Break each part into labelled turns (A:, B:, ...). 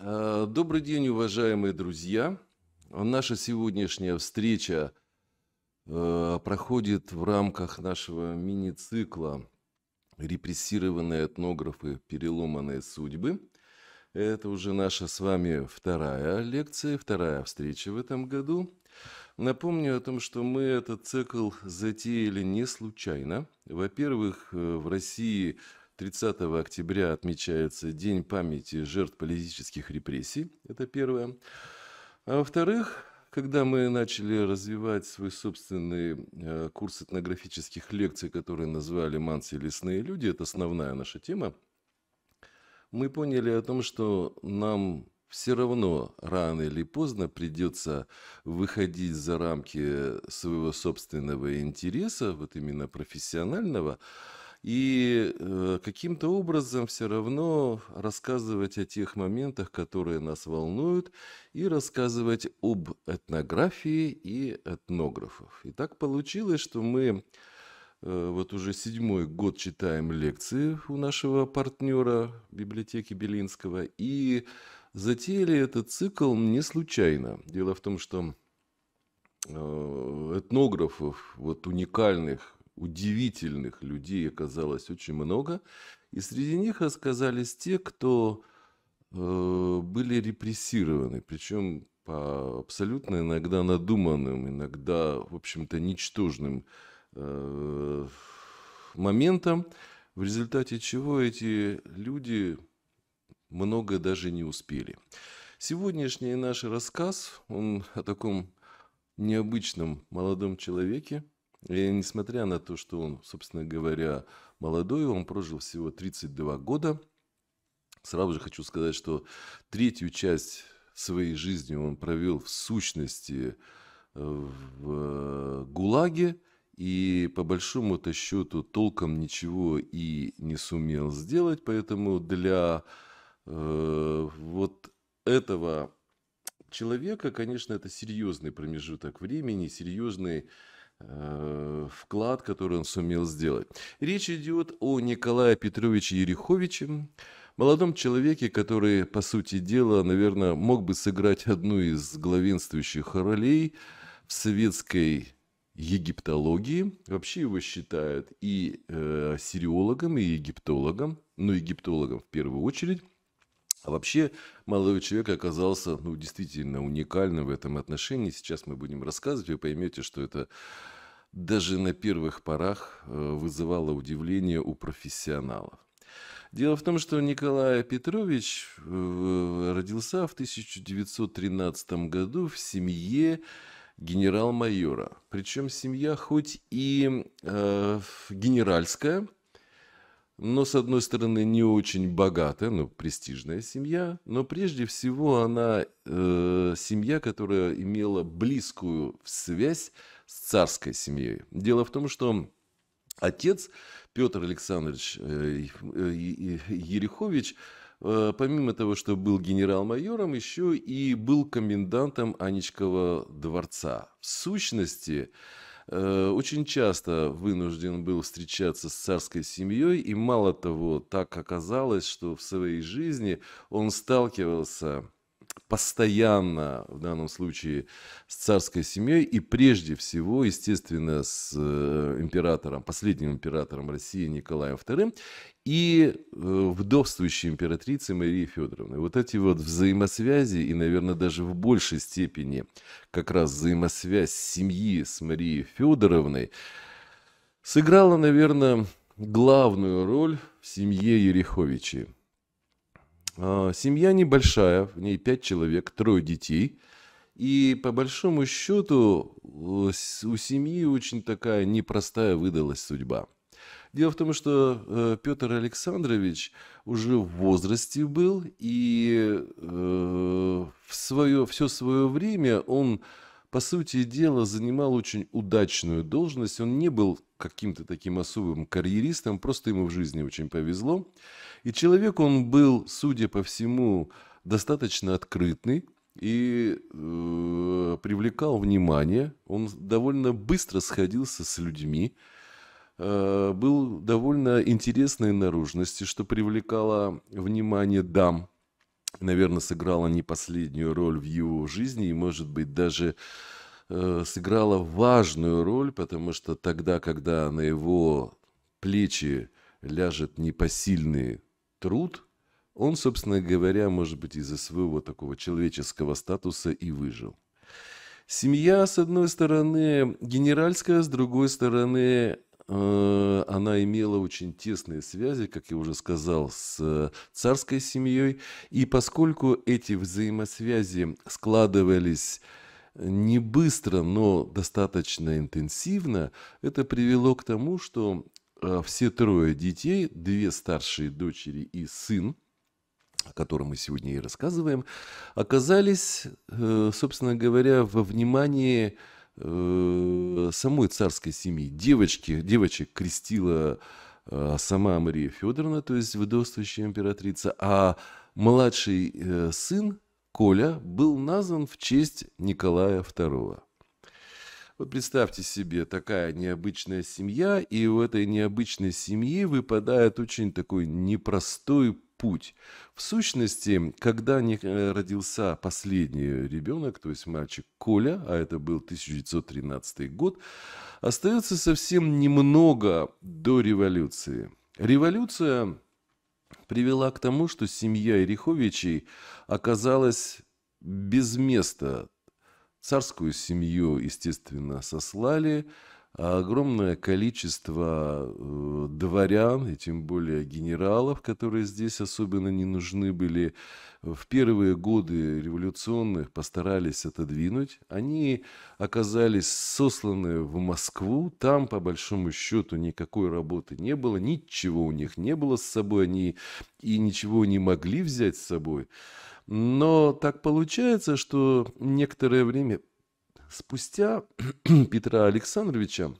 A: Э, добрый день, уважаемые друзья. Наша сегодняшняя встреча э, проходит в рамках нашего мини-цикла «Репрессированные этнографы. Переломанные судьбы». Это уже наша с вами вторая лекция, вторая встреча в этом году. Напомню о том, что мы этот цикл затеяли не случайно. Во-первых, э, в России 30 октября отмечается День памяти жертв политических репрессий. Это первое. А во-вторых, когда мы начали развивать свой собственный э, курс этнографических лекций, которые назвали «Манси лесные люди», это основная наша тема, мы поняли о том, что нам все равно рано или поздно придется выходить за рамки своего собственного интереса, вот именно профессионального, и э, каким-то образом все равно рассказывать о тех моментах, которые нас волнуют, и рассказывать об этнографии и этнографов. И так получилось, что мы э, вот уже седьмой год читаем лекции у нашего партнера библиотеки Белинского, и затеяли этот цикл не случайно. Дело в том, что э, этнографов, вот уникальных удивительных людей оказалось очень много, и среди них оказались те, кто э, были репрессированы, причем по абсолютно иногда надуманным, иногда, в общем-то, ничтожным э, моментам, в результате чего эти люди много даже не успели. Сегодняшний наш рассказ, он о таком необычном молодом человеке, и несмотря на то, что он, собственно говоря, молодой, он прожил всего 32 года. Сразу же хочу сказать, что третью часть своей жизни он провел в сущности в э, ГУЛАГе, и по большому-то счету толком ничего и не сумел сделать, поэтому для э, вот этого человека, конечно, это серьезный промежуток времени, серьезный Э, вклад, который он сумел сделать. Речь идет о Николае Петровиче Ереховиче, молодом человеке, который, по сути дела, наверное, мог бы сыграть одну из главенствующих ролей в советской египтологии. Вообще его считают и э, сириологом, и египтологом, но ну, египтологом в первую очередь. А вообще, молодой человек оказался ну, действительно уникальным в этом отношении. Сейчас мы будем рассказывать, вы поймете, что это даже на первых порах э, вызывало удивление у профессионалов. Дело в том, что Николай Петрович э, родился в 1913 году в семье генерал-майора. Причем семья хоть и э, генеральская, но, с одной стороны, не очень богатая, но престижная семья, но прежде всего она э, семья, которая имела близкую связь с царской семьей. Дело в том, что отец Петр Александрович э, э, Ерехович, э, помимо того, что был генерал-майором, еще и был комендантом Анечкова дворца. В сущности, э, Э, очень часто вынужден был встречаться с царской семьей, и мало того, так оказалось, что в своей жизни он сталкивался постоянно, в данном случае, с царской семьей и прежде всего, естественно, с э, императором, последним императором России Николаем II и э, вдовствующей императрицей Марии Федоровной. Вот эти вот взаимосвязи и, наверное, даже в большей степени как раз взаимосвязь семьи с Марией Федоровной сыграла, наверное, главную роль в семье Ереховичей. А, семья небольшая, в ней пять человек, трое детей. И по большому счету у семьи очень такая непростая выдалась судьба. Дело в том, что э, Петр Александрович уже в возрасте был, и э, в свое, все свое время он, по сути дела, занимал очень удачную должность. Он не был каким-то таким особым карьеристом, просто ему в жизни очень повезло. И человек он был, судя по всему, достаточно открытный и э, привлекал внимание. Он довольно быстро сходился с людьми, э, был довольно интересной наружности, что привлекало внимание дам. Наверное, сыграла не последнюю роль в его жизни и, может быть, даже э, сыграла важную роль, потому что тогда, когда на его плечи ляжет непосильный труд, он, собственно говоря, может быть, из-за своего такого человеческого статуса и выжил. Семья, с одной стороны, генеральская, с другой стороны, э, она имела очень тесные связи, как я уже сказал, с э, царской семьей. И поскольку эти взаимосвязи складывались не быстро, но достаточно интенсивно, это привело к тому, что Э, все трое детей, две старшие дочери и сын, о котором мы сегодня и рассказываем, оказались, э, собственно говоря, во внимании э, самой царской семьи. Девочки, девочек крестила сама Мария Федоровна, то есть вдовствующая императрица, а младший сын Коля был назван в честь Николая II. Вот представьте себе, такая необычная семья, и у этой необычной семьи выпадает очень такой непростой путь. В сущности, когда не э, родился последний ребенок, то есть мальчик Коля, а это был 1913 год, остается совсем немного до революции. Революция привела к тому, что семья Ириховичей оказалась без места, Царскую семью, естественно, сослали, а огромное количество э, дворян и тем более генералов, которые здесь особенно не нужны были, в первые годы революционных постарались отодвинуть. Они оказались сосланы в Москву, там по большому счету никакой работы не было, ничего у них не было с собой, они и ничего не могли взять с собой. Но так получается, что некоторое время спустя Петра Александровича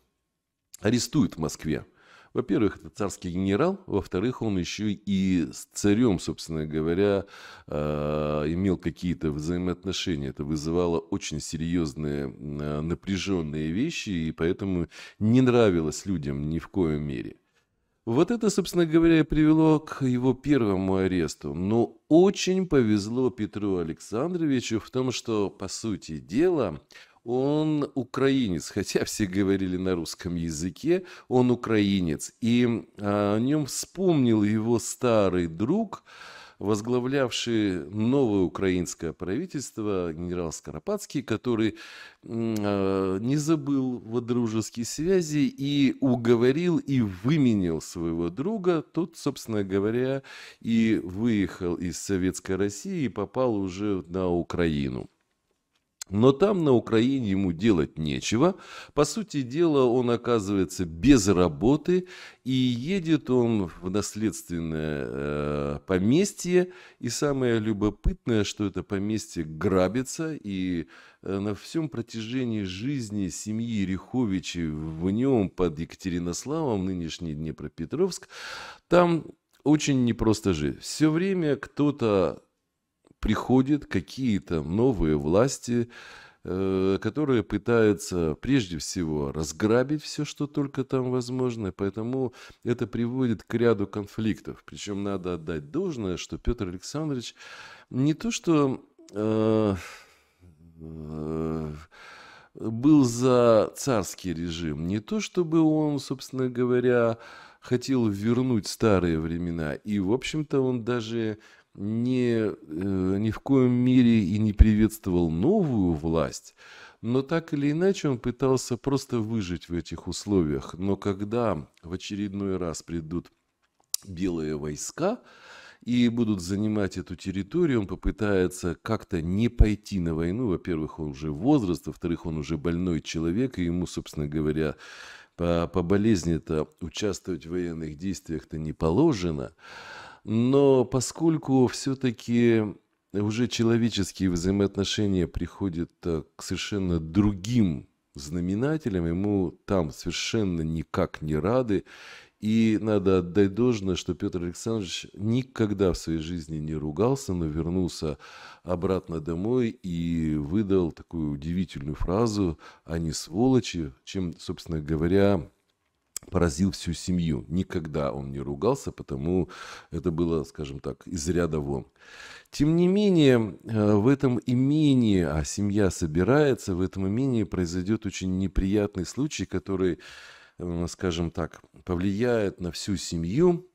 A: арестуют в Москве. Во-первых, это царский генерал, во-вторых, он еще и с царем, собственно говоря, а, имел какие-то взаимоотношения. Это вызывало очень серьезные а, напряженные вещи, и поэтому не нравилось людям ни в коем мере. Вот это, собственно говоря, привело к его первому аресту. Но очень повезло Петру Александровичу в том, что, по сути дела, он украинец, хотя все говорили на русском языке, он украинец. И а, о нем вспомнил его старый друг, возглавлявший новое украинское правительство генерал Скоропадский, который э, не забыл во дружеские связи и уговорил и выменил своего друга. Тот, собственно говоря, и выехал из Советской России и попал уже на Украину. Но там на Украине ему делать нечего. По сути дела, он оказывается без работы, и едет он в наследственное э, поместье. И самое любопытное, что это поместье грабится, и э, на всем протяжении жизни семьи Риховичи в нем под Екатеринославом, нынешний Днепропетровск, там очень непросто жить. Все время кто-то приходят какие-то новые власти, э, которые пытаются прежде всего разграбить все, что только там возможно, поэтому это приводит к ряду конфликтов. Причем надо отдать должное, что Петр Александрович не то что э, э, был за царский режим, не то чтобы он, собственно говоря, хотел вернуть старые времена, и, в общем-то, он даже не, э, ни в коем мире и не приветствовал новую власть, но так или иначе он пытался просто выжить в этих условиях. Но когда в очередной раз придут белые войска и будут занимать эту территорию, он попытается как-то не пойти на войну. Во-первых, он уже возраст, во-вторых, он уже больной человек, и ему, собственно говоря, по, по болезни-то участвовать в военных действиях-то не положено. Но поскольку все-таки уже человеческие взаимоотношения приходят э, к совершенно другим знаменателям, ему там совершенно никак не рады. И надо отдать должное, что Петр Александрович никогда в своей жизни не ругался, но вернулся обратно домой и выдал такую удивительную фразу «Они сволочи», чем, собственно говоря, поразил всю семью. Никогда он не ругался, потому это было, скажем так, из ряда вон. Тем не менее, э, в этом имении, а семья собирается, в этом имении произойдет очень неприятный случай, который, скажем так, повлияет на всю семью.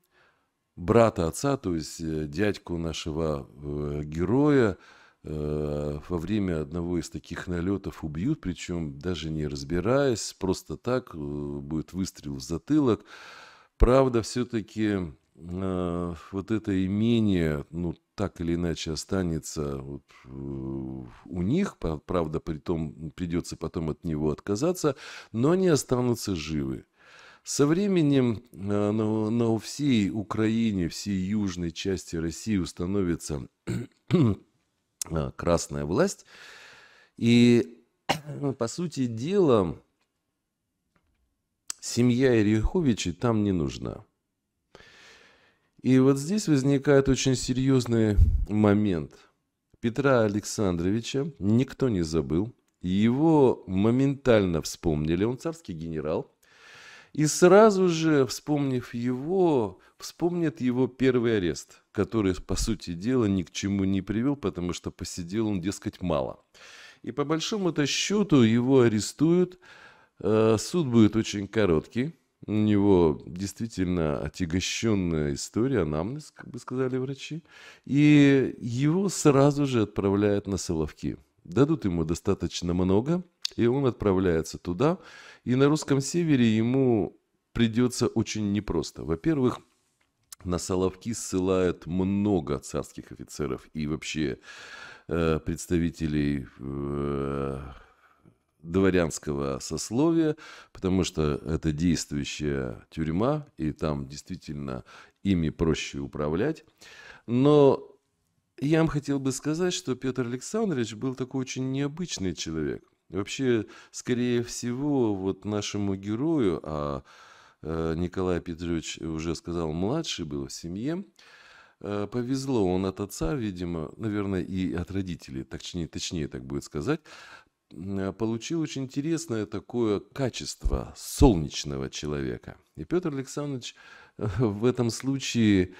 A: Брата отца, то есть э, дядьку нашего э, героя, Э, во время одного из таких налетов убьют, причем даже не разбираясь, просто так э, будет выстрел в затылок. Правда, все-таки э, вот это имение, ну, так или иначе останется вот, э, у них, правда, при том придется потом от него отказаться, но они останутся живы. Со временем э, на, на всей Украине, всей южной части России установится Э, красная власть. И, ну, по сути дела, семья Ириховичей там не нужна. И вот здесь возникает очень серьезный момент. Петра Александровича никто не забыл. Его моментально вспомнили. Он царский генерал. И сразу же, вспомнив его, вспомнят его первый арест, который, по сути дела, ни к чему не привел, потому что посидел он, дескать, мало. И по большому-то счету его арестуют. Э, суд будет очень короткий. У него действительно отягощенная история, анамнез, как бы сказали врачи. И его сразу же отправляют на Соловки. Дадут ему достаточно много – и он отправляется туда. И на русском севере ему придется очень непросто. Во-первых, на Соловки ссылают много царских офицеров и вообще э, представителей э, дворянского сословия, потому что это действующая тюрьма, и там действительно ими проще управлять. Но я вам хотел бы сказать, что Петр Александрович был такой очень необычный человек. Вообще, скорее всего, вот нашему герою, а э, Николай Петрович уже сказал, младший был в семье, э, повезло, он от отца, видимо, наверное, и от родителей, точнее, точнее так будет сказать, э, получил очень интересное такое качество солнечного человека. И Петр Александрович в этом случае,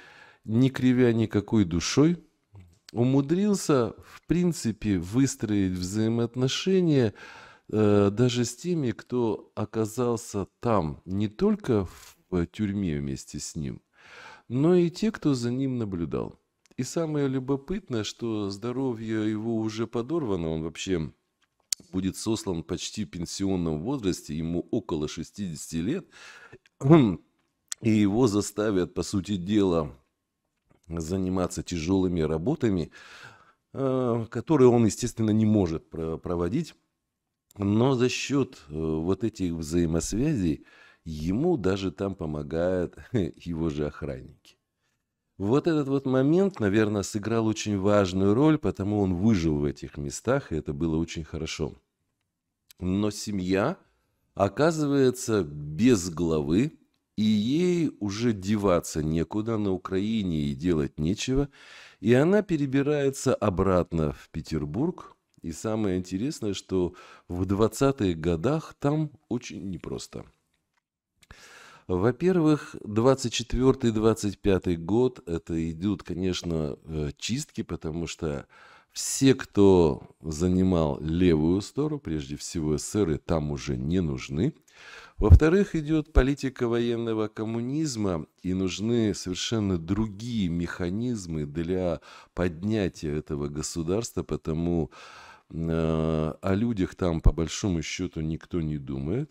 A: не кривя никакой душой, умудрился, в принципе, выстроить взаимоотношения э, даже с теми, кто оказался там, не только в э, тюрьме вместе с ним, но и те, кто за ним наблюдал. И самое любопытное, что здоровье его уже подорвано, он вообще будет сослан почти в пенсионном возрасте, ему около 60 лет, и его заставят, по сути дела, заниматься тяжелыми работами, э, которые он, естественно, не может проводить. Но за счет э, вот этих взаимосвязей ему даже там помогают его же охранники. Вот этот вот момент, наверное, сыграл очень важную роль, потому он выжил в этих местах, и это было очень хорошо. Но семья оказывается без главы, и ей уже деваться некуда на Украине и делать нечего, и она перебирается обратно в Петербург. И самое интересное, что в 20-х годах там очень непросто. Во-первых, 24-25 год это идут, конечно, э, чистки, потому что все, кто занимал левую сторону, прежде всего эсеры, там уже не нужны. Во-вторых, идет политика военного коммунизма, и нужны совершенно другие механизмы для поднятия этого государства, потому э, о людях там по большому счету никто не думает.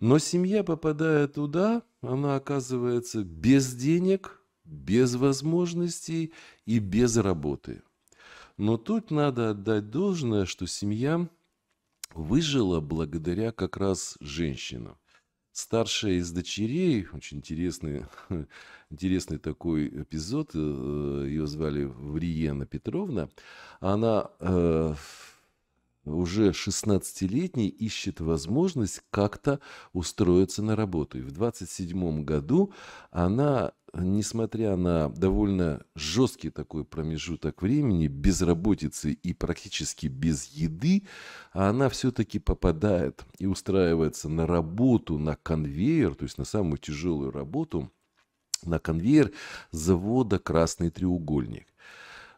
A: Но семья, попадая туда, она оказывается без денег, без возможностей и без работы. Но тут надо отдать должное, что семья выжила благодаря как раз женщинам старшая из дочерей, очень интересный, интересный такой эпизод, э, ее звали Вриена Петровна, она э, уже 16-летний ищет возможность как-то устроиться на работу. И в 27 году она несмотря на довольно жесткий такой промежуток времени, безработицы и практически без еды, она все-таки попадает и устраивается на работу, на конвейер, то есть на самую тяжелую работу, на конвейер завода «Красный треугольник».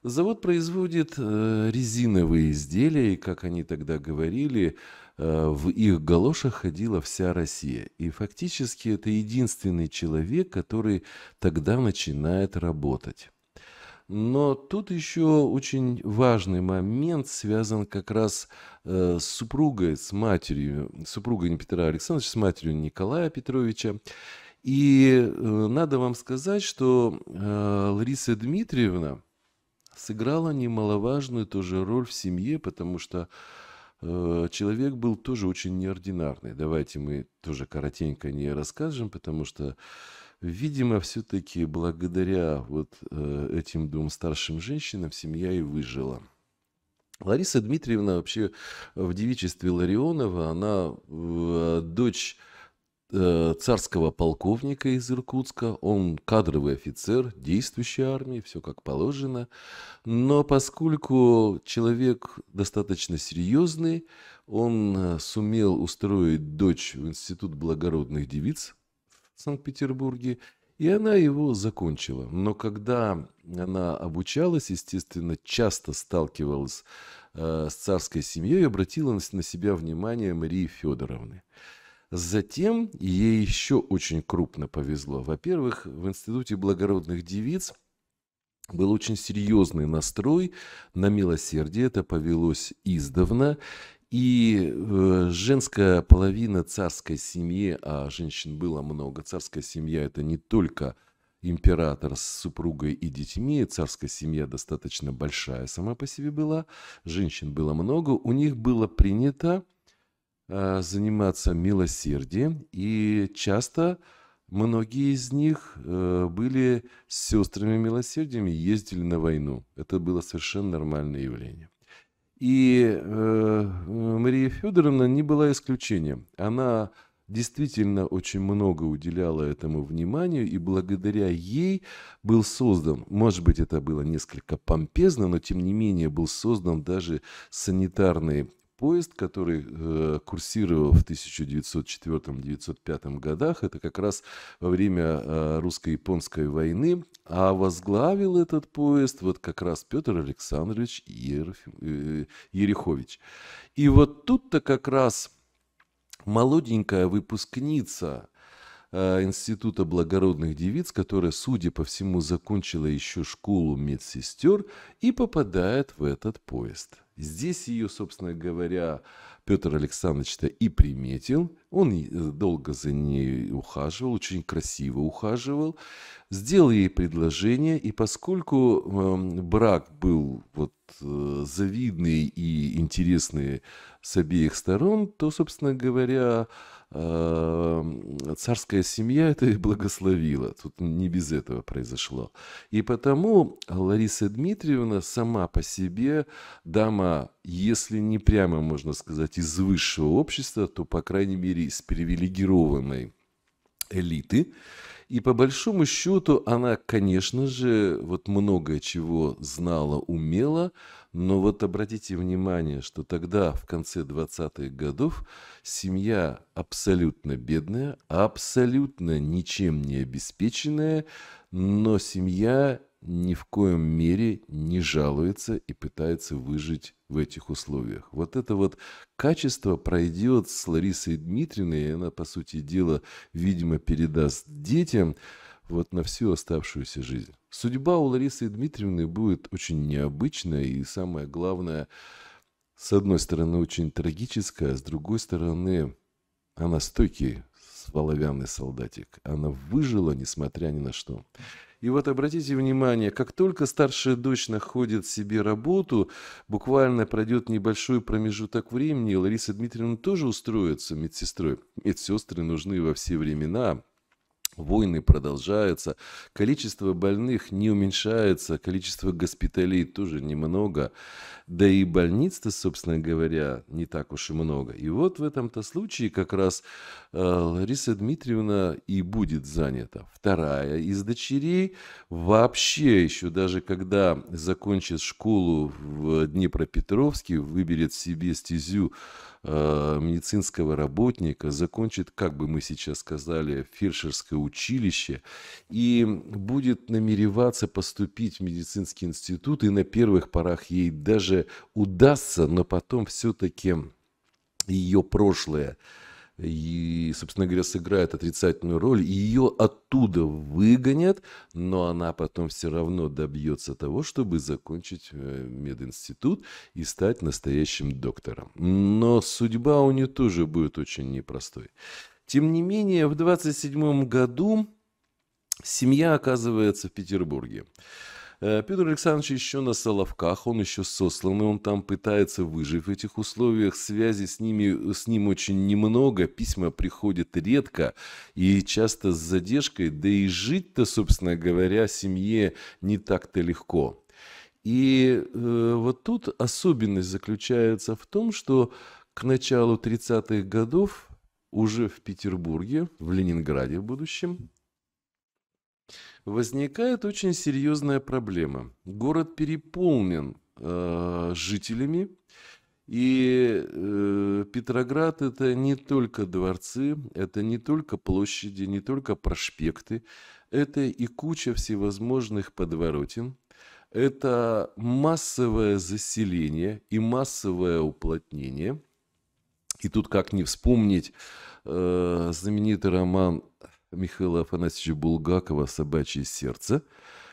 A: Завод производит э, резиновые изделия, и, как они тогда говорили, Э, в их галошах ходила вся Россия. И фактически это единственный человек, который тогда начинает работать. Но тут еще очень важный момент связан как раз э, с супругой, с матерью, супругой Петра Александровича, с матерью Николая Петровича. И э, надо вам сказать, что Лариса Дмитриевна сыграла немаловажную тоже роль в семье, потому что Э, человек был тоже очень неординарный. Давайте мы тоже коротенько не расскажем, потому что, видимо, все-таки благодаря вот э, этим двум старшим женщинам семья и выжила. Лариса Дмитриевна вообще в девичестве Ларионова, она э, дочь Э, царского полковника из Иркутска. Он кадровый офицер действующей армии, все как положено. Но поскольку человек достаточно серьезный, он э, сумел устроить дочь в Институт благородных девиц в Санкт-Петербурге, и она его закончила. Но когда она обучалась, естественно, часто сталкивалась э, с царской семьей, обратила на себя внимание Марии Федоровны. Затем ей еще очень крупно повезло. Во-первых, в Институте благородных девиц был очень серьезный настрой на милосердие, это повелось издавна. И э, женская половина царской семьи, а женщин было много, царская семья это не только император с супругой и детьми, царская семья достаточно большая сама по себе была, женщин было много, у них было принято Э, заниматься милосердием, и часто многие из них э, были с сестрами милосердиями, ездили на войну. Это было совершенно нормальное явление. И э, Мария Федоровна не была исключением. Она действительно очень много уделяла этому вниманию, и благодаря ей был создан, может быть, это было несколько помпезно, но тем не менее был создан даже санитарный поезд, который э, курсировал в 1904-1905 годах. Это как раз во время э, русско-японской войны. А возглавил этот поезд вот как раз Петр Александрович Ерфим, э, Ерехович. И вот тут-то как раз молоденькая выпускница Э, института благородных девиц, которая, судя по всему, закончила еще школу медсестер и попадает в этот поезд. Здесь ее, собственно говоря, Петр Александрович-то и приметил. Он э, долго за ней ухаживал, очень красиво ухаживал. Сделал ей предложение, и поскольку эм, брак был вот э, завидный и интересный с обеих сторон, то, собственно говоря, Э, царская семья это их благословила. Тут не без этого произошло. И потому Лариса Дмитриевна сама по себе дама, если не прямо можно сказать, из высшего общества, то, по крайней мере, из привилегированной элиты. И по большому счету она, конечно же, вот много чего знала, умела, но вот обратите внимание, что тогда, в конце 20-х годов, семья абсолютно бедная, абсолютно ничем не обеспеченная, но семья ни в коем мере не жалуется и пытается выжить в этих условиях. Вот это вот качество пройдет с Ларисой Дмитриевной, и она, по сути дела, видимо, передаст детям вот на всю оставшуюся жизнь. Судьба у Ларисы Дмитриевны будет очень необычная и, самое главное, с одной стороны, очень трагическая, а с другой стороны, она стойкий, воловянный солдатик. Она выжила, несмотря ни на что. И вот обратите внимание, как только старшая дочь находит себе работу, буквально пройдет небольшой промежуток времени, Лариса Дмитриевна тоже устроится медсестрой. Медсестры нужны во все времена, Войны продолжаются, количество больных не уменьшается, количество госпиталей тоже немного, да и больниц-то, собственно говоря, не так уж и много. И вот в этом-то случае как раз э, Лариса Дмитриевна и будет занята. Вторая из дочерей вообще еще даже когда закончит школу в Днепропетровске, выберет себе стезю Э, медицинского работника, закончит, как бы мы сейчас сказали, фельдшерское училище и будет намереваться поступить в медицинский институт, и на первых порах ей даже удастся, но потом все-таки ее прошлое и, собственно говоря, сыграет отрицательную роль, и ее оттуда выгонят, но она потом все равно добьется того, чтобы закончить э, мединститут и стать настоящим доктором. Но судьба у нее тоже будет очень непростой. Тем не менее, в 27 году семья оказывается в Петербурге. Э, Петр Александрович еще на Соловках, он еще сосланный, он там пытается выжить в этих условиях, связи с, ними, с ним очень немного, письма приходят редко и часто с задержкой, да и жить-то, собственно говоря, семье не так-то легко. И э, вот тут особенность заключается в том, что к началу 30-х годов уже в Петербурге, в Ленинграде в будущем, возникает очень серьезная проблема. Город переполнен э, жителями, и э, Петроград это не только дворцы, это не только площади, не только проспекты, это и куча всевозможных подворотен, это массовое заселение и массовое уплотнение. И тут как не вспомнить э, знаменитый роман Михаила Афанасьевича Булгакова «Собачье сердце».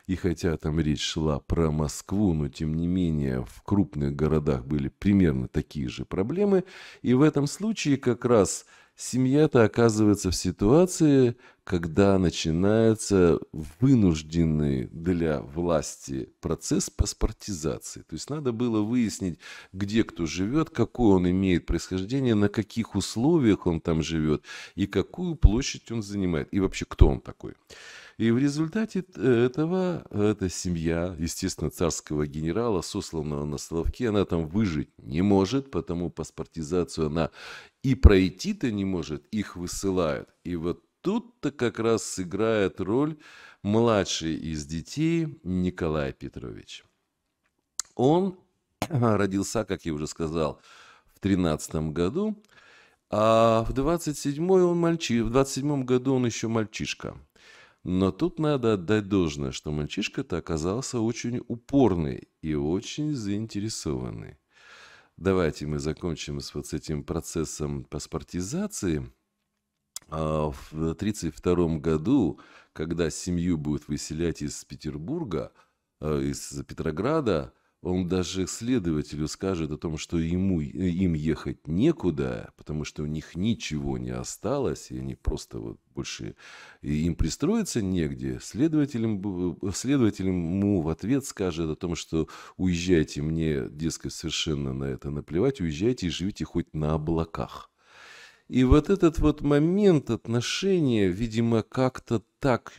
A: И хотя там речь шла про Москву, но тем не менее в крупных городах были примерно такие же проблемы. И в этом случае как раз семья-то оказывается в ситуации, когда начинается вынужденный для власти процесс паспортизации. То есть надо было выяснить, где кто живет, какое он имеет происхождение, на каких условиях он там живет и какую площадь он занимает, и вообще кто он такой. И в результате э, этого эта семья, естественно, царского генерала, сосланного на Соловке, она там выжить не может, потому паспортизацию она и пройти-то не может, их высылают. И вот тут-то как раз сыграет роль младший из детей Николай Петрович. Он родился, как я уже сказал, в 13 году, а в 27 он мальчи, в 27 году он еще мальчишка. Но тут надо отдать должное, что мальчишка-то оказался очень упорный и очень заинтересованный. Давайте мы закончим с вот этим процессом паспортизации. А в 1932 году, когда семью будут выселять из Петербурга, э, из Петрограда, он даже следователю скажет о том, что ему, э, им ехать некуда, потому что у них ничего не осталось, и они просто вот больше и им пристроиться негде, следователем, э, следователем ему в ответ скажет о том, что уезжайте, мне, дескать, совершенно на это наплевать, уезжайте и живите хоть на облаках. И вот этот вот момент отношения, видимо, как-то так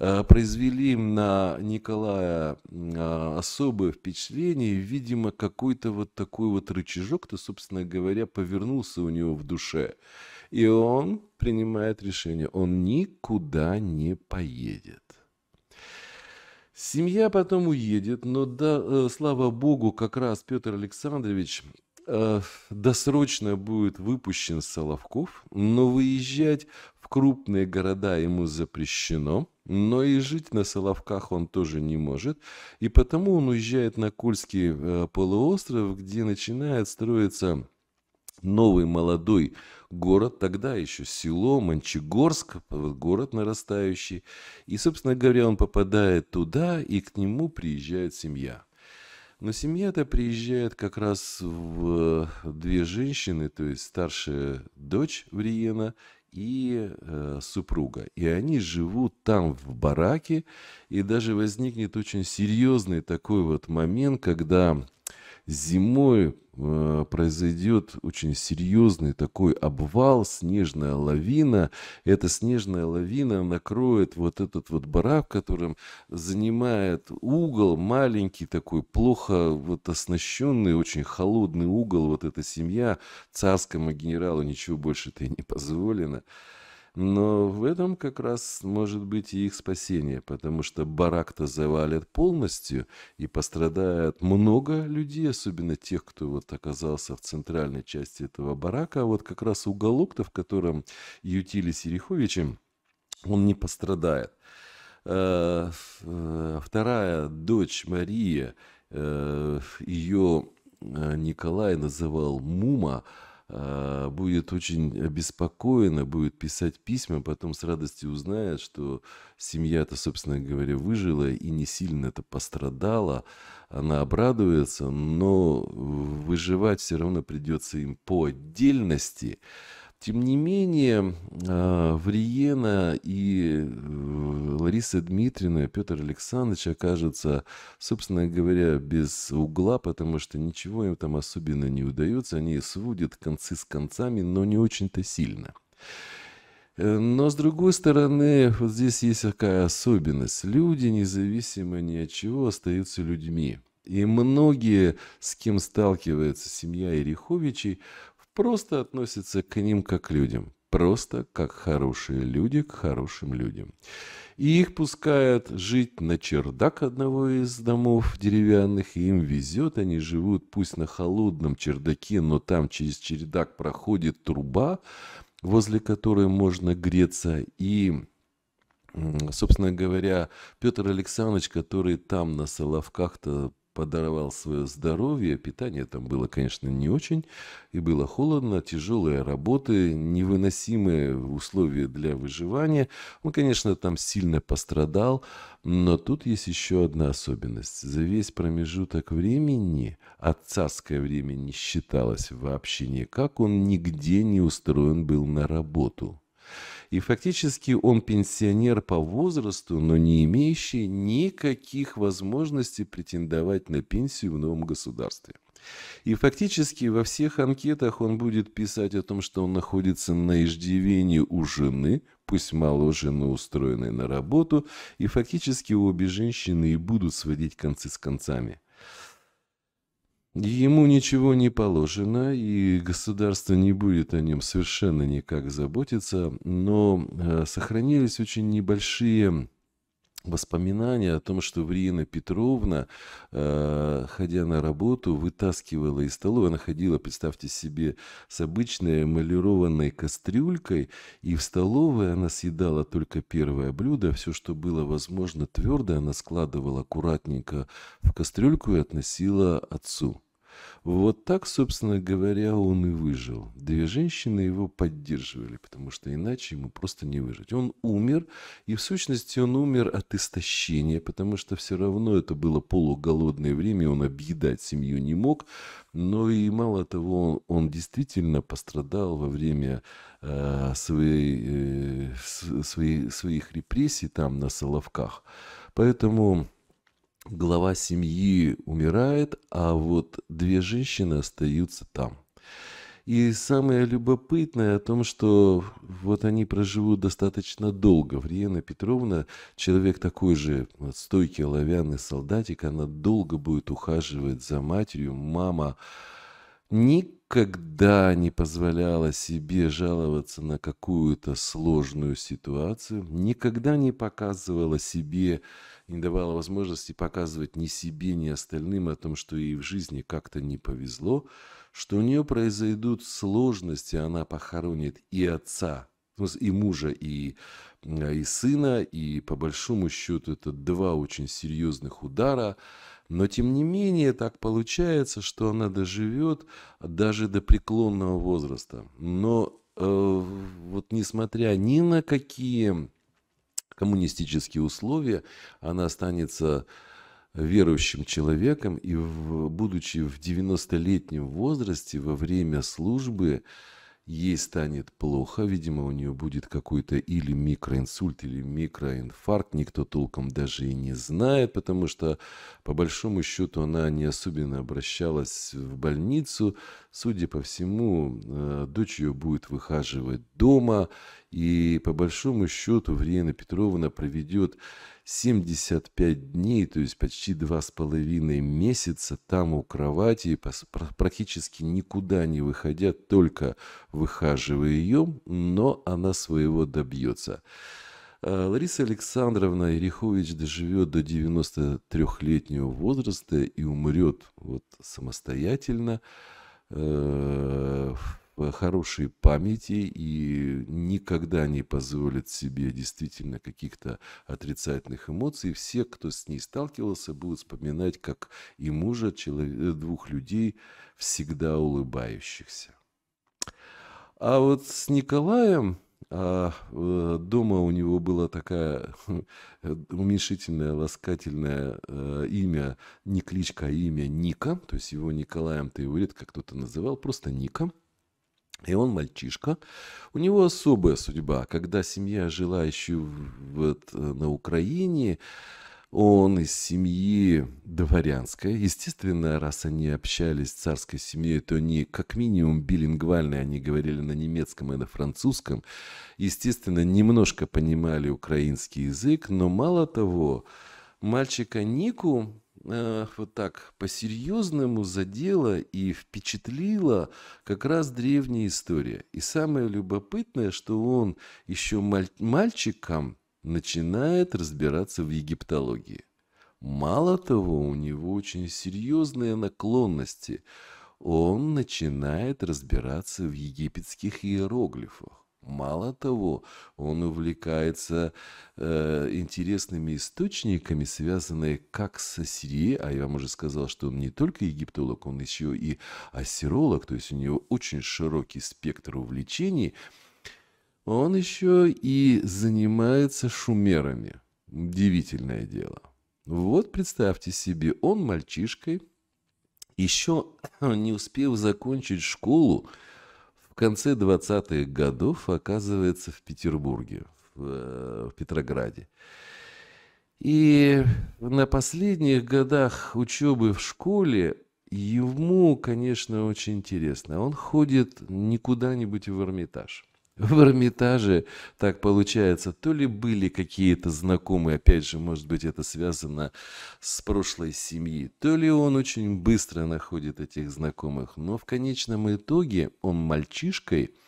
A: Э, произвели на Николая а, особое впечатление, видимо, какой-то вот такой вот рычажок-то, собственно говоря, повернулся у него в душе. И он принимает решение, он никуда не поедет. Семья потом уедет, но да, э, слава богу, как раз Петр Александрович э, досрочно будет выпущен Соловков, но выезжать в крупные города ему запрещено – но и жить на Соловках он тоже не может, и потому он уезжает на Кольский э, полуостров, где начинает строиться новый молодой город, тогда еще село Мончегорск, город нарастающий. И, собственно говоря, он попадает туда, и к нему приезжает семья. Но семья-то приезжает как раз в э, две женщины, то есть старшая дочь Вриена и э, супруга. И они живут там в бараке, и даже возникнет очень серьезный такой вот момент, когда зимой Э, произойдет очень серьезный такой обвал, снежная лавина. Эта снежная лавина накроет вот этот вот барак, которым занимает угол, маленький такой, плохо вот оснащенный, очень холодный угол, вот эта семья. Царскому генералу ничего больше-то и не позволено. Но в этом как раз может быть и их спасение, потому что барак-то завалят полностью, и пострадает много людей, особенно тех, кто вот оказался в центральной части этого барака. А вот как раз уголок-то, в котором ютились Ереховичем, он не пострадает. Э, э, вторая дочь Мария, э, ее Николай называл Мума, а, будет очень обеспокоена, будет писать письма, потом с радостью узнает, что семья-то, собственно говоря, выжила и не сильно это пострадала. Она обрадуется, но выживать все равно придется им по отдельности. Тем не менее, а, Вриена и э, Лариса Дмитриевна, Петр Александрович окажется, собственно говоря, без угла, потому что ничего им там особенно не удается. Они сводят концы с концами, но не очень-то сильно. Э, но, с другой стороны, вот здесь есть такая особенность. Люди, независимо ни от чего, остаются людьми. И многие, с кем сталкивается семья Ириховичей, просто относится к ним как к людям. Просто как хорошие люди к хорошим людям. И их пускают жить на чердак одного из домов деревянных, и им везет, они живут пусть на холодном чердаке, но там через чердак проходит труба, возле которой можно греться, и собственно говоря, Петр Александрович, который там на Соловках-то подорвал свое здоровье. Питание там было, конечно, не очень. И было холодно, тяжелые работы, невыносимые условия для выживания. Он, конечно, там сильно пострадал. Но тут есть еще одна особенность. За весь промежуток времени, а царское время не считалось вообще никак, он нигде не устроен был на работу и фактически он пенсионер по возрасту, но не имеющий никаких возможностей претендовать на пенсию в новом государстве. И фактически во всех анкетах он будет писать о том, что он находится на иждивении у жены, пусть моложе, но устроенной на работу, и фактически обе женщины и будут сводить концы с концами – Ему ничего не положено, и государство не будет о нем совершенно никак заботиться, но э, сохранились очень небольшие воспоминания о том, что Врина Петровна, э, ходя на работу, вытаскивала из столовой, она ходила, представьте себе, с обычной эмалированной кастрюлькой, и в столовой она съедала только первое блюдо, все, что было возможно твердое, она складывала аккуратненько в кастрюльку и относила отцу. Вот так, собственно говоря, он и выжил. Две женщины его поддерживали, потому что иначе ему просто не выжить. Он умер, и в сущности он умер от истощения, потому что все равно это было полуголодное время, он объедать семью не мог. Но и мало того, он, он действительно пострадал во время э, своей, э, своей, своих репрессий там на Соловках. Поэтому глава семьи умирает, а вот две женщины остаются там. И самое любопытное о том, что вот они проживут достаточно долго. Вриена Петровна, человек такой же вот, стойкий оловянный солдатик, она долго будет ухаживать за матерью. Мама никогда не позволяла себе жаловаться на какую-то сложную ситуацию, никогда не показывала себе не давала возможности показывать ни себе, ни остальным о том, что ей в жизни как-то не повезло, что у нее произойдут сложности, она похоронит и отца, ну, и мужа, и, а, и сына, и по большому счету это два очень серьезных удара, но тем не менее так получается, что она доживет даже до преклонного возраста. Но э, вот несмотря ни на какие коммунистические условия, она останется верующим человеком, и в, будучи в 90-летнем возрасте, во время службы, ей станет плохо, видимо, у нее будет какой-то или микроинсульт, или микроинфаркт, никто толком даже и не знает, потому что, по большому счету, она не особенно обращалась в больницу. Судя по всему, э, дочь ее будет выхаживать дома, и, по большому счету, Врена Петровна проведет 75 дней, то есть почти два с половиной месяца там у кровати, практически никуда не выходя, только выхаживая ее, но она своего добьется. А, Лариса Александровна Ирихович доживет до 93-летнего возраста и умрет вот самостоятельно в э, Э, хорошей памяти и никогда не позволит себе действительно каких-то отрицательных эмоций. Все, кто с ней сталкивался, будут вспоминать как и мужа человек, э, двух людей, всегда улыбающихся. А вот с Николаем а э, дома у него было такое хм, уменьшительное, ласкательное имя, не кличка, а имя Ника, то есть его Николаем-то его редко кто-то называл, просто Ника – и он мальчишка. У него особая судьба. Когда семья жила еще вот э, на Украине, он из семьи дворянской. Естественно, раз они общались с царской семьей, то они как минимум билингвальные, они говорили на немецком и на французском. Естественно, немножко понимали украинский язык, но мало того, мальчика Нику Э, вот так по-серьезному задела и впечатлила как раз древняя история. И самое любопытное, что он еще маль- мальчиком начинает разбираться в египтологии. Мало того, у него очень серьезные наклонности. Он начинает разбираться в египетских иероглифах. Мало того, он увлекается э, интересными источниками, связанные как с Ассирией, а я вам уже сказал, что он не только египтолог, он еще и ассиролог, то есть у него очень широкий спектр увлечений. Он еще и занимается шумерами. Удивительное дело. Вот представьте себе, он мальчишкой, еще не успев закончить школу, конце 20-х годов оказывается в Петербурге, в, э, в Петрограде. И на последних годах учебы в школе ему, конечно, очень интересно. Он ходит не куда-нибудь в Эрмитаж в Эрмитаже так получается. То ли были какие-то знакомые, опять же, может быть, это связано с прошлой семьи, то ли он очень быстро находит этих знакомых. Но в конечном итоге он мальчишкой –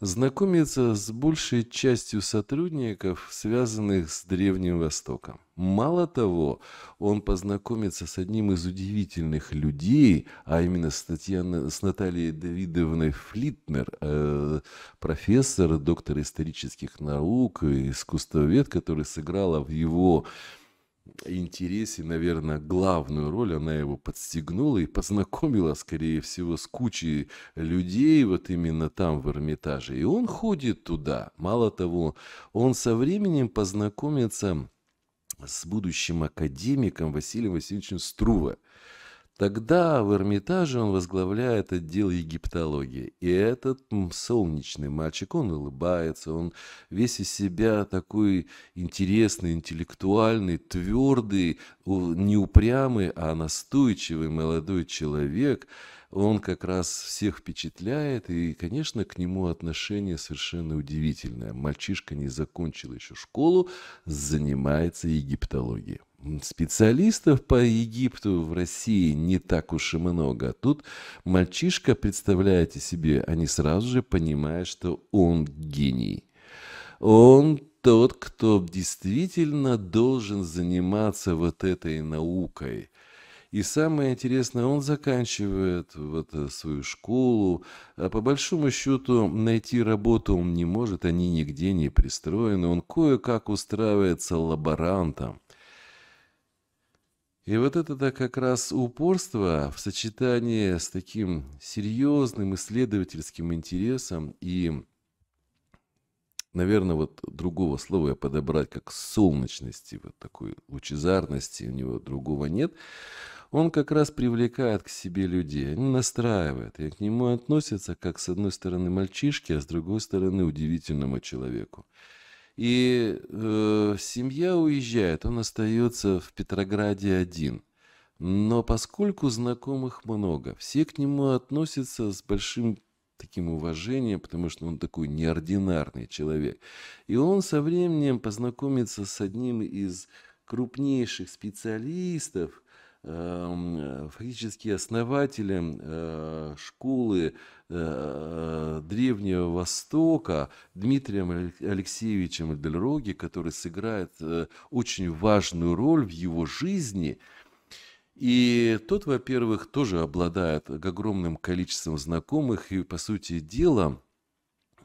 A: знакомится с большей частью сотрудников, связанных с Древним Востоком. Мало того, он познакомится с одним из удивительных людей, а именно с, Татьяна, с Натальей Давидовной Флитнер, э, профессор, доктор исторических наук и искусствовед, который сыграла в его интересе, наверное, главную роль она его подстегнула и познакомила, скорее всего, с кучей людей вот именно там, в Эрмитаже. И он ходит туда. Мало того, он со временем познакомится с будущим академиком Василием Васильевичем Струва. Тогда в Эрмитаже он возглавляет отдел египтологии. И этот солнечный мальчик, он улыбается, он весь из себя такой интересный, интеллектуальный, твердый, неупрямый, а настойчивый молодой человек. Он как раз всех впечатляет, и, конечно, к нему отношение совершенно удивительное. Мальчишка не закончил еще школу, занимается египтологией. Специалистов по Египту в России не так уж и много. А тут мальчишка, представляете себе, они сразу же понимают, что он гений. Он тот, кто действительно должен заниматься вот этой наукой. И самое интересное, он заканчивает вот э, свою школу, а по большому счету найти работу он не может, они нигде не пристроены, он кое-как устраивается лаборантом. И вот это как раз упорство в сочетании с таким серьезным исследовательским интересом и, наверное, вот другого слова я подобрать, как солнечности, вот такой лучезарности, у него другого нет, он как раз привлекает к себе людей, он настраивает, и к нему относятся как, с одной стороны, мальчишки, а с другой стороны, удивительному человеку. И э, семья уезжает, он остается в Петрограде один. Но поскольку знакомых много, все к нему относятся с большим таким уважением, потому что он такой неординарный человек. И он со временем познакомится с одним из крупнейших специалистов – Эм, фактически основателем э, школы э, Древнего Востока Дмитрием Алексеевичем Эдельроги, который сыграет э, очень важную роль в его жизни. И тот, во-первых, тоже обладает огромным количеством знакомых и, по сути дела,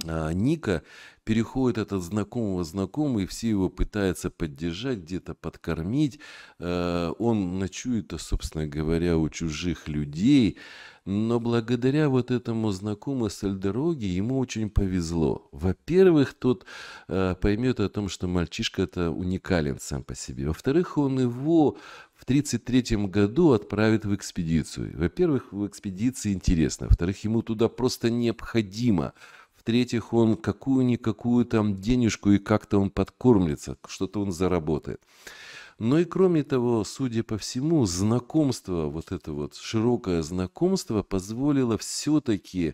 A: а, Ника переходит этот знакомого знакомый, все его пытаются поддержать, где-то подкормить. А, он ночует, а, собственно говоря, у чужих людей. Но благодаря вот этому знакомому с Альдороги ему очень повезло. Во-первых, тот поймет о том, что мальчишка это уникален сам по себе. Во-вторых, он его в 1933 году отправит в экспедицию. Во-первых, в экспедиции интересно. Во-вторых, ему туда просто необходимо – в-третьих, он какую-никакую там денежку и как-то он подкормится, что-то он заработает. Но ну и кроме того, судя по всему, знакомство, вот это вот широкое знакомство позволило все-таки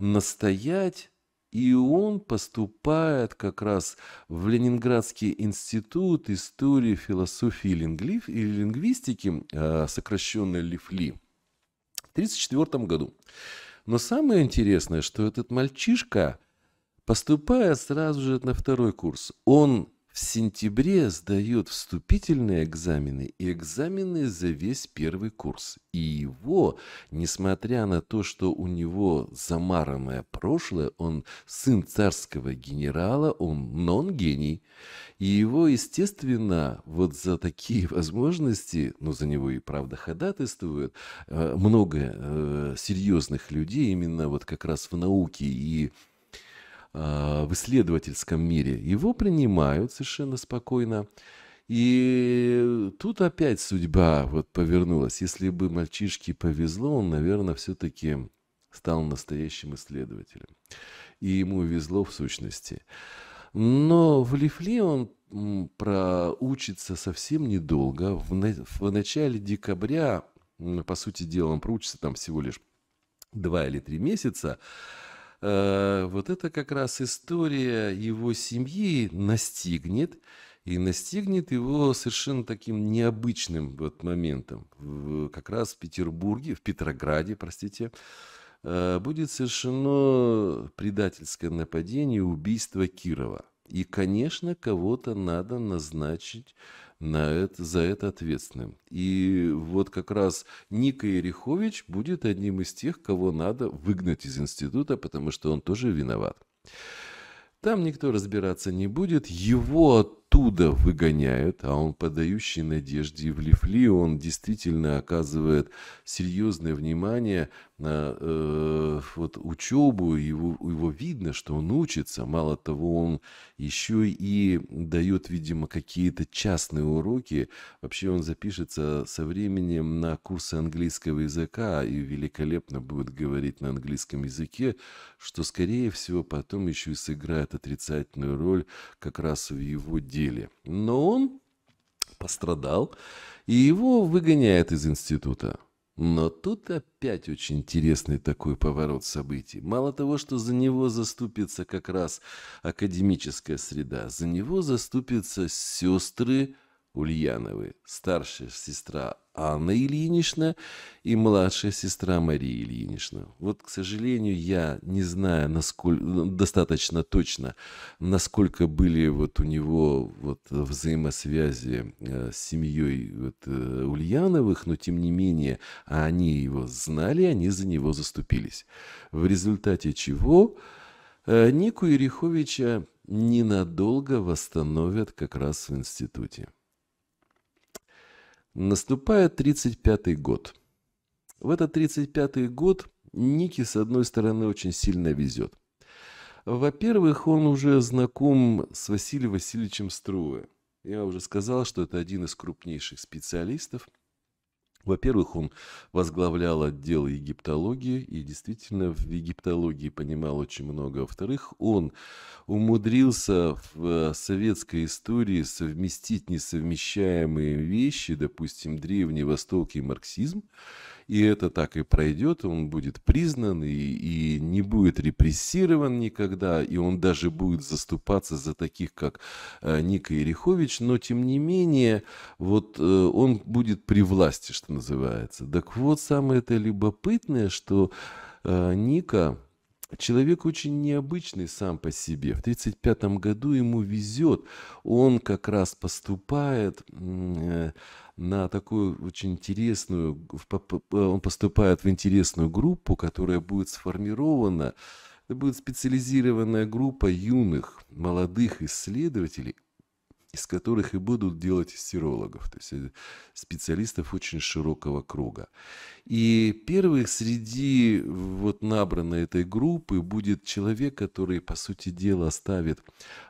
A: настоять, и он поступает как раз в Ленинградский институт истории, философии лингвиф... и лингвистики, а, сокращенно Лифли, в 1934 году. Но самое интересное, что этот мальчишка, поступая сразу же на второй курс, он в сентябре сдает вступительные экзамены и экзамены за весь первый курс. И его, несмотря на то, что у него замаранное прошлое, он сын царского генерала, он нон-гений. И его, естественно, вот за такие возможности, ну, за него и правда ходатайствуют, э, много э, серьезных людей именно вот как раз в науке и а, в исследовательском мире. Его принимают совершенно спокойно. И тут опять судьба вот повернулась. Если бы мальчишке повезло, он, наверное, все-таки стал настоящим исследователем. И ему везло в сущности. Но в Лифли он проучится совсем недолго. в начале декабря, по сути дела, он проучится там всего лишь два или три месяца. Э, вот это как раз история его семьи настигнет, и настигнет его совершенно таким необычным вот моментом. В, как раз в Петербурге, в Петрограде, простите, э, будет совершено предательское нападение, убийство Кирова. И, конечно, кого-то надо назначить на это, за это ответственным. И вот как раз Ника Ерехович будет одним из тех, кого надо выгнать из института, потому что он тоже виноват. Там никто разбираться не будет, его оттуда выгоняют, а он подающий надежде. И в Лифли он действительно оказывает серьезное внимание на э, вот учебу. Его, его видно, что он учится. Мало того, он еще и дает, видимо, какие-то частные уроки. Вообще он запишется со временем на курсы английского языка и великолепно будет говорить на английском языке, что, скорее всего, потом еще и сыграет отрицательную роль как раз в его действиях судили. Но он пострадал, и его выгоняют из института. Но тут опять очень интересный такой поворот событий. Мало того, что за него заступится как раз академическая среда, за него заступятся сестры Ульяновы, старшая сестра Анна Ильинична и младшая сестра Мария Ильинична. Вот, к сожалению, я не знаю насколько, ну, достаточно точно, насколько были вот у него вот взаимосвязи э, с семьей вот э, Ульяновых, но тем не менее они его знали, они за него заступились. В результате чего э, Нику Ереховича ненадолго восстановят как раз в институте. Наступает 35-й год. В этот 35-й год Ники, с одной стороны, очень сильно везет. Во-первых, он уже знаком с Василием Васильевичем Струе. Я уже сказал, что это один из крупнейших специалистов – во-первых, он возглавлял отдел египтологии и действительно в египтологии понимал очень много. Во-вторых, он умудрился в э, советской истории совместить несовмещаемые вещи, допустим, Древний Восток и марксизм, и это так и пройдет, он будет признан и, и не будет репрессирован никогда, и он даже будет заступаться за таких, как э, Ника Ерехович, но тем не менее, вот э, он будет при власти, что называется. Так вот, самое это любопытное, что э, Ника Человек очень необычный сам по себе. В 1935 году ему везет. Он как раз поступает на такую очень интересную, он поступает в интересную группу, которая будет сформирована, это будет специализированная группа юных, молодых исследователей, из которых и будут делать истерологов, то есть э, специалистов очень широкого круга. И первых среди вот набранной этой группы будет человек, который, по сути дела, оставит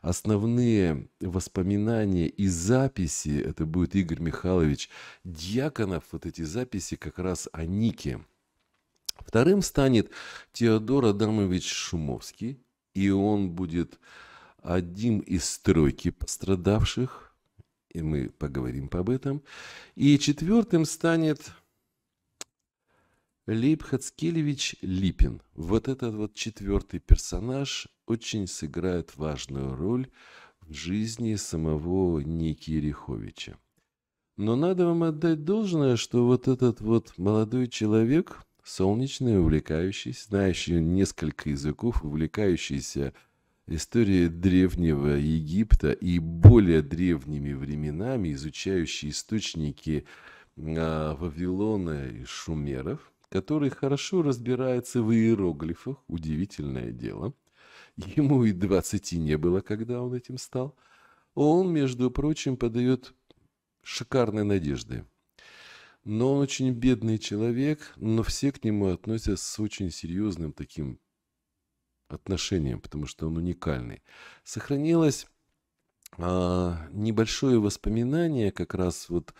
A: основные воспоминания и записи, это будет Игорь Михайлович Дьяконов, вот эти записи как раз о Нике. Вторым станет Теодор Адамович Шумовский, и он будет одним из тройки пострадавших, и мы поговорим об этом. И четвертым станет Лейб Хацкелевич Липин. Вот этот вот четвертый персонаж очень сыграет важную роль в жизни самого Ники Ереховича. Но надо вам отдать должное, что вот этот вот молодой человек, солнечный, увлекающийся, знающий несколько языков, увлекающийся истории древнего Египта и более древними временами, изучающие источники а, Вавилона и Шумеров, который хорошо разбирается в иероглифах, удивительное дело. Ему и двадцати не было, когда он этим стал. Он, между прочим, подает шикарные надежды. Но он очень бедный человек, но все к нему относятся с очень серьезным таким отношением, потому что он уникальный. Сохранилось а, небольшое воспоминание как раз вот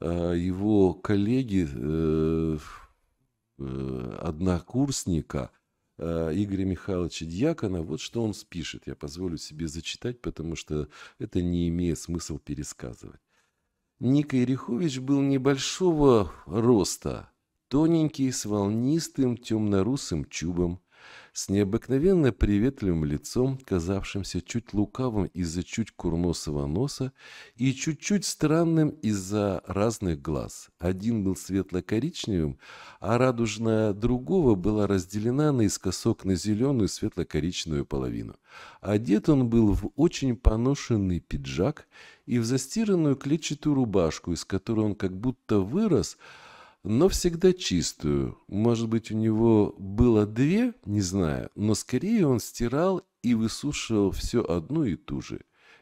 A: а, его коллеги, э, э, однокурсника э, Игоря Михайловича Дьякона. Вот что он спишет. Я позволю себе зачитать, потому что это не имеет смысла пересказывать. Ника Ирихович был небольшого роста, тоненький, с волнистым темно-русым чубом – с необыкновенно приветливым лицом, казавшимся чуть лукавым из-за чуть курносого носа и чуть-чуть странным из-за разных глаз. Один был светло-коричневым, а радужная другого была разделена наискосок на зеленую светло-коричневую половину. Одет он был в очень поношенный пиджак и в застиранную клетчатую рубашку, из которой он как будто вырос – но всегда чистую. Может быть, у него было две, не знаю, но скорее он стирал и высушивал все одну и ту же.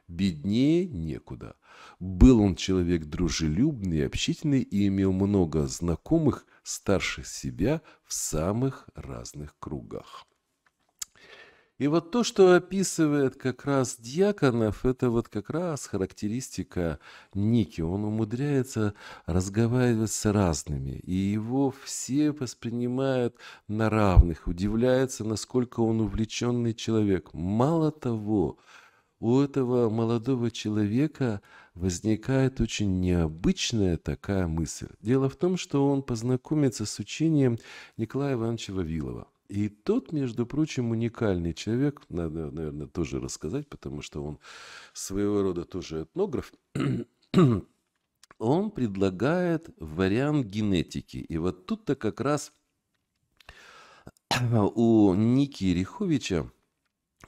A: Беднее некуда. Был он человек дружелюбный общительный и имел много знакомых, старших себя в самых разных кругах. И вот то, что описывает как раз Дьяконов, это вот как раз характеристика Ники. Он умудряется разговаривать с разными, и его все воспринимают на равных, удивляются, насколько он увлеченный человек. Мало того, у этого молодого человека возникает очень необычная такая мысль. Дело в том, что он познакомится с учением Николая Ивановича Вавилова. И тот, между прочим, уникальный человек, надо, наверное, тоже рассказать, потому что он своего рода тоже этнограф, он предлагает вариант генетики. И вот тут-то как раз у Ники Риховича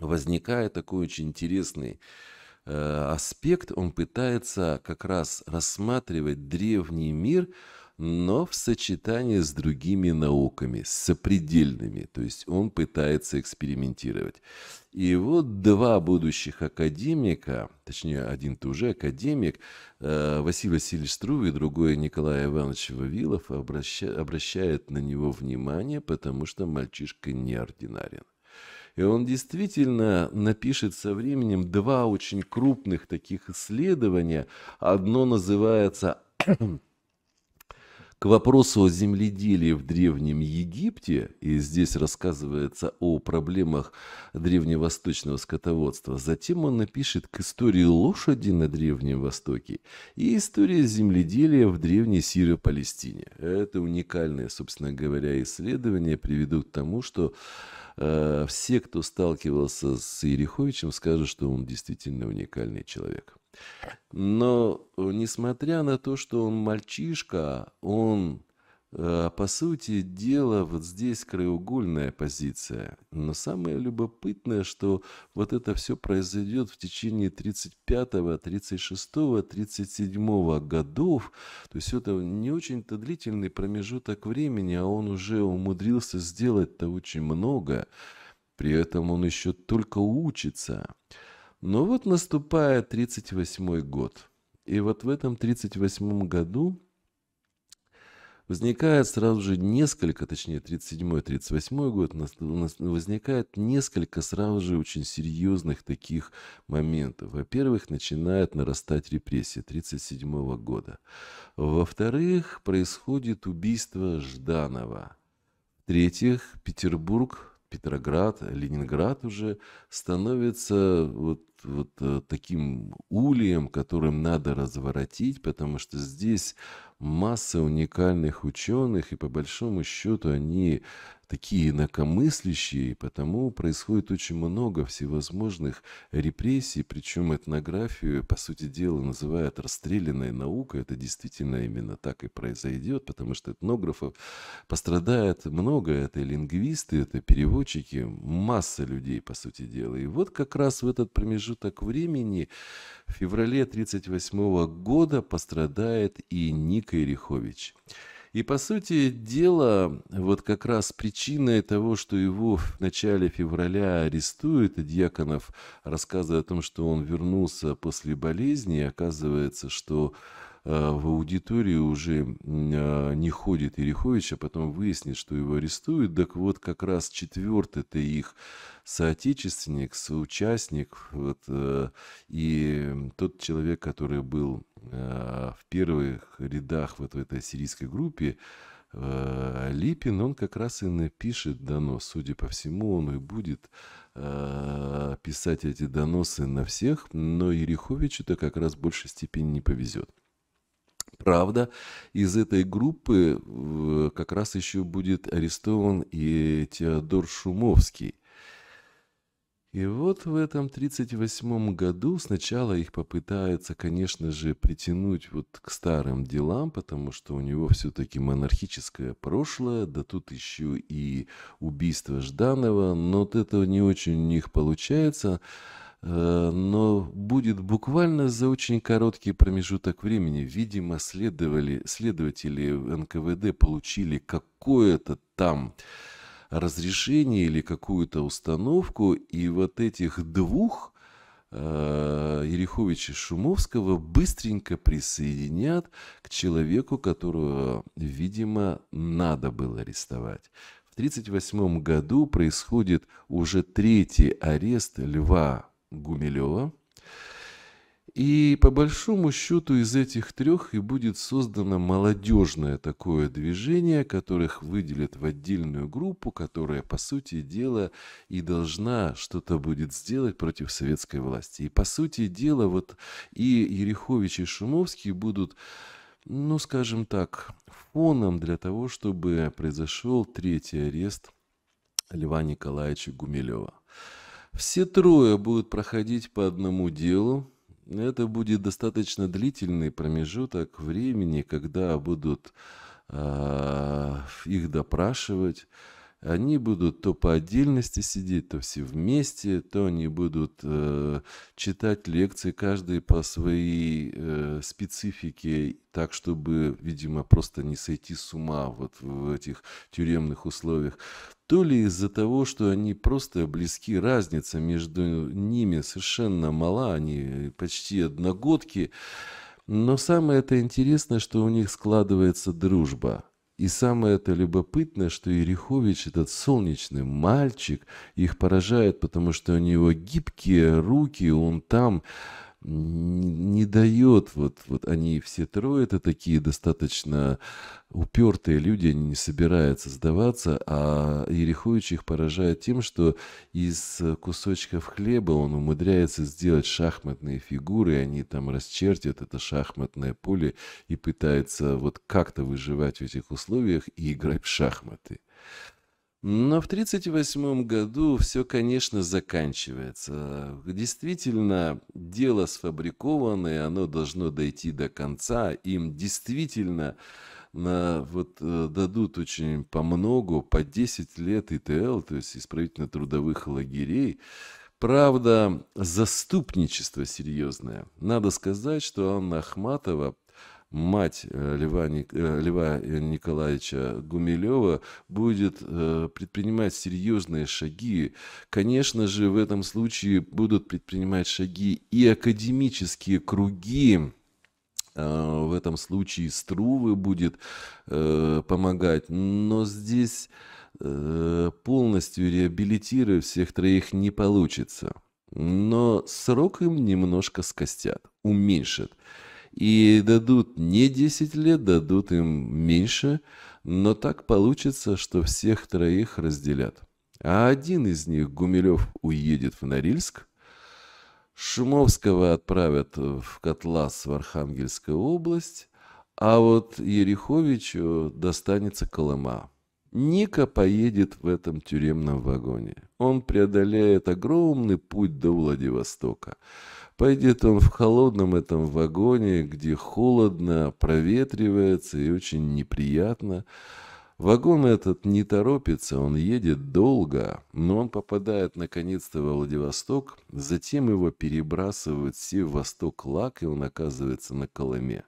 A: возникает такой очень интересный э, аспект. Он пытается как раз рассматривать древний мир но в сочетании с другими науками, сопредельными, то есть он пытается экспериментировать. И вот два будущих академика, точнее, один-то уже академик, э, Василий Васильевич Струве, другой Николай Иванович Вавилов, обраща, обращает на него внимание, потому что мальчишка неординарен. И он действительно напишет со временем два очень крупных таких исследования. Одно называется к вопросу о земледелии в Древнем Египте, и здесь рассказывается о проблемах древневосточного скотоводства, затем он напишет к истории лошади на Древнем Востоке и истории земледелия в Древней Сиро-Палестине. Это уникальное, собственно говоря, исследование приведут к тому, что э, все, кто сталкивался с Ириховичем, скажут, что он действительно уникальный человек. Но э, несмотря на то, что он мальчишка, он, э, по сути дела, вот здесь краеугольная позиция. Но самое любопытное, что вот это все произойдет в течение 35, 36, 37 годов. То есть это не очень-то длительный промежуток времени, а он уже умудрился сделать-то очень много. При этом он еще только учится. Но «Ну вот наступает 38 год. И вот в этом 38 году возникает сразу же несколько, точнее 37-38 год, возникает несколько сразу же очень серьезных таких моментов. Во-первых, начинает нарастать репрессия 37 года. Во-вторых, происходит убийство Жданова. В-третьих, Петербург Петроград, Ленинград уже становится вот вот э, таким улием, которым надо разворотить, потому что здесь масса уникальных ученых, и по большому счету они такие инакомыслящие, и потому происходит очень много всевозможных репрессий, причем этнографию, по сути дела, называют расстрелянной наукой. Это действительно именно так и произойдет, потому что этнографов пострадает много. Это лингвисты, это переводчики, масса людей, по сути дела. И вот как раз в этот промежуток времени, в феврале 1938 года, пострадает и Ник Ника Ирихович. И, по сути дела, вот как раз причиной того, что его в начале февраля арестуют, и Дьяконов рассказывает о том, что он вернулся после болезни, оказывается, что Э, в аудитории уже э, не ходит Ерехович, а потом выяснит, что его арестуют. Так вот, как раз четвертый-то их соотечественник, соучастник, вот, э, и тот человек, который был в первых рядах вот в этой сирийской группе, Липин, он как раз и напишет донос. Судя по всему, он и будет писать эти доносы на всех, но Ереховичу-то как раз в большей степени не повезет правда, из этой группы э, как раз еще будет арестован и Теодор Шумовский. И вот в этом 1938 году сначала их попытаются, конечно же, притянуть вот к старым делам, потому что у него все-таки монархическое прошлое, да тут еще и убийство Жданова, но от этого не очень у них получается. Э, но будет буквально за очень короткий промежуток времени. Видимо, следовали, следователи НКВД получили какое-то там разрешение или какую-то установку, и вот этих двух э, Ереховича Шумовского быстренько присоединят к человеку, которого, видимо, надо было арестовать. В 1938 году происходит уже третий арест Льва Гумилева. И по большому счету из этих трех и будет создано молодежное такое движение, которых выделят в отдельную группу, которая, по сути дела, и должна что-то будет сделать против советской власти. И, по сути дела, вот и Ерехович, и Шумовский будут ну, скажем так, фоном для того, чтобы произошел третий арест Льва Николаевича Гумилева. Все трое будут проходить по одному делу. Это будет достаточно длительный промежуток времени, когда будут э, их допрашивать они будут то по отдельности сидеть, то все вместе, то они будут э, читать лекции, каждый по своей э, специфике, так, чтобы, видимо, просто не сойти с ума вот в этих тюремных условиях. То ли из-за того, что они просто близки, разница между ними совершенно мала, они почти одногодки, но самое это интересное, что у них складывается дружба – и самое это любопытное, что Ерехович, этот солнечный мальчик, их поражает, потому что у него гибкие руки, он там не, дает, вот, вот они все трое, это такие достаточно упертые люди, они не собираются сдаваться, а Ерехович их поражает тем, что из кусочков хлеба он умудряется сделать шахматные фигуры, они там расчертят это шахматное поле и пытается вот как-то выживать в этих условиях и играть в шахматы. Но в 1938 году все, конечно, заканчивается. Действительно, дело сфабрикованное, оно должно дойти до конца. Им действительно на, вот, э, дадут очень по много, по 10 лет ИТЛ, то есть исправительно-трудовых лагерей. Правда, заступничество серьезное. Надо сказать, что Анна Ахматова мать э, Льва, э, Льва э, Николаевича Гумилева будет предпринимать серьезные шаги. Конечно же, в этом случае будут предпринимать шаги и академические круги, в этом случае Струвы будет помогать, но здесь полностью реабилитировать всех троих не получится. Но срок им немножко скостят, уменьшат. И дадут не 10 лет, дадут им меньше, но так получится, что всех троих разделят. А один из них, Гумилев, уедет в Норильск, Шумовского отправят в Котлас в Архангельскую область, а вот Ереховичу достанется Колыма. Ника поедет в этом тюремном вагоне. Он преодолеет огромный путь до Владивостока. Пойдет он в холодном этом вагоне, где холодно, проветривается и очень неприятно. Вагон этот не торопится, он едет долго, но он попадает наконец-то во Владивосток, затем его перебрасывают в севасток-лак, и он оказывается на Колыме.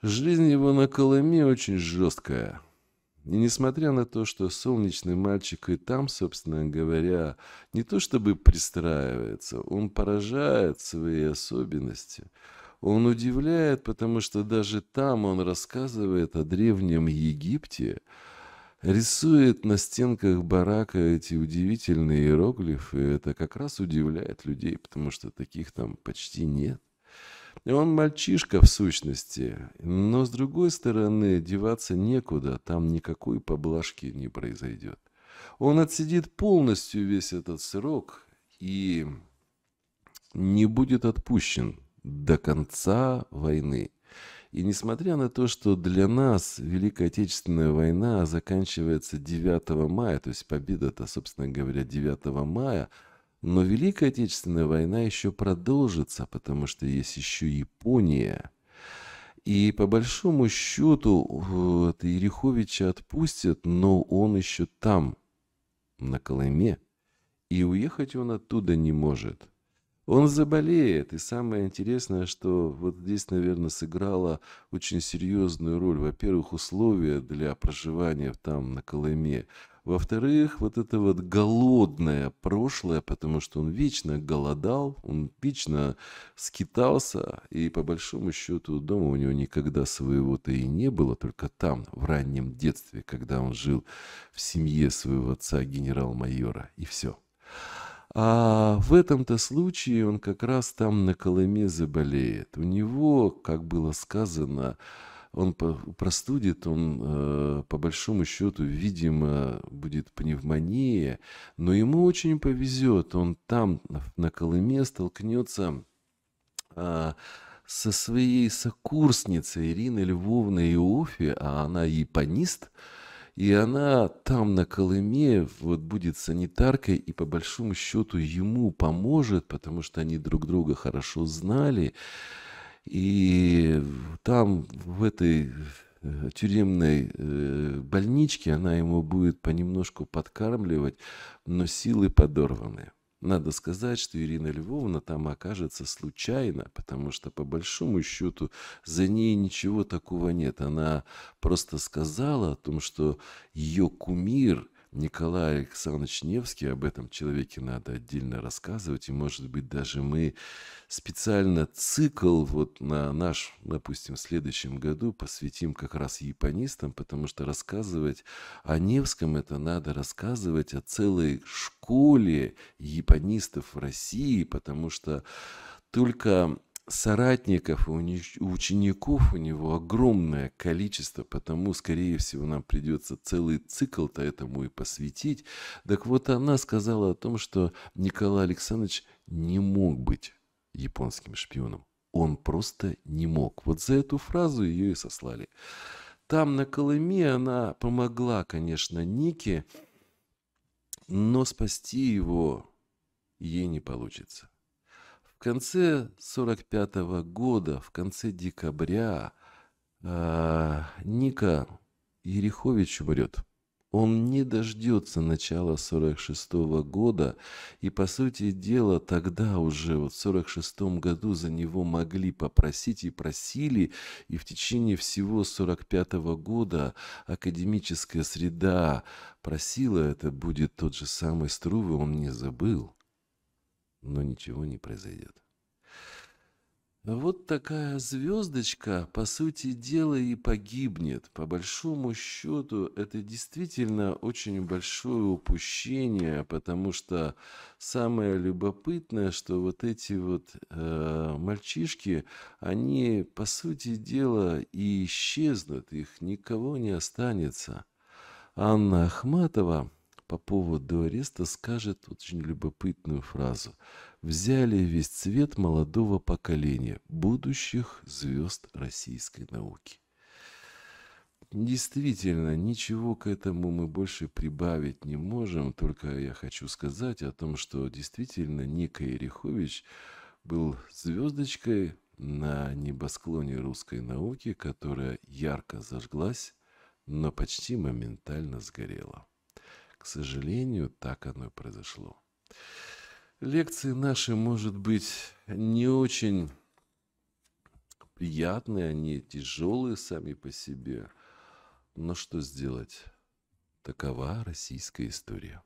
A: Жизнь его на Колыме очень жесткая – и несмотря на то, что солнечный мальчик и там, собственно говоря, не то чтобы пристраивается, он поражает свои особенности. Он удивляет, потому что даже там он рассказывает о древнем Египте, рисует на стенках барака эти удивительные иероглифы. Это как раз удивляет людей, потому что таких там почти нет. Он мальчишка в сущности, но с другой стороны деваться некуда, там никакой поблажки не произойдет. Он отсидит полностью весь этот срок и не будет отпущен до конца войны. И несмотря на то, что для нас Великая Отечественная война заканчивается 9 мая, то есть победа-то, собственно говоря, 9 мая – но Великая Отечественная война еще продолжится, потому что есть еще Япония. И по большому счету вот, Ереховича отпустят, но он еще там, на Колыме. И уехать он оттуда не может. Он заболеет, и самое интересное, что вот здесь, наверное, сыграла очень серьезную роль, во-первых, условия для проживания там, на Колыме. Во-вторых, вот это вот голодное прошлое, потому что он вечно голодал, он вечно скитался, и по большому счету дома у него никогда своего-то и не было, только там, в раннем детстве, когда он жил в семье своего отца генерал-майора, и все. А в этом-то случае он как раз там на Колыме заболеет. У него, как было сказано, он простудит, он э, по большому счету, видимо, будет пневмония, но ему очень повезет, он там, на Колыме, столкнется а, со своей сокурсницей Ириной Львовной Иофи, а она японист, и она там на Колыме вот будет санитаркой и по большому счету ему поможет, потому что они друг друга хорошо знали. И там, в этой э, тюремной э, больничке, она ему будет понемножку подкармливать, но силы подорваны. Надо сказать, что Ирина Львовна там окажется случайно, потому что, по большому счету, за ней ничего такого нет. Она просто сказала о том, что ее кумир – Николай Александрович Невский, об этом человеке надо отдельно рассказывать, и, может быть, даже мы специально цикл вот на наш, допустим, в следующем году посвятим как раз японистам, потому что рассказывать о Невском это надо рассказывать о целой школе японистов в России, потому что только соратников, и учеников у него огромное количество, потому, скорее всего, нам придется целый цикл-то этому и посвятить. Так вот, она сказала о том, что Николай Александрович не мог быть японским шпионом. Он просто не мог. Вот за эту фразу ее и сослали. Там, на Колыме, она помогла, конечно, Нике, но спасти его ей не получится. В конце 45 -го года, в конце декабря, э, Ника Ерехович умрет. Он не дождется начала 46 -го года, и, по сути дела, тогда уже, вот в 46 году, за него могли попросить и просили, и в течение всего 45 -го года академическая среда просила, это будет тот же самый струвы, он не забыл но ничего не произойдет. Вот такая звездочка, по сути дела, и погибнет. По большому счету, это действительно очень большое упущение, потому что самое любопытное, что вот эти вот э, мальчишки, они, по сути дела, и исчезнут, их никого не останется. Анна Ахматова по поводу ареста скажет очень любопытную фразу. «Взяли весь цвет молодого поколения, будущих звезд российской науки». Действительно, ничего к этому мы больше прибавить не можем, только я хочу сказать о том, что действительно Ника Ерехович был звездочкой на небосклоне русской науки, которая ярко зажглась, но почти моментально сгорела. К сожалению, так оно и произошло. Лекции наши, может быть, не очень приятные, они тяжелые сами по себе. Но что сделать? Такова российская история.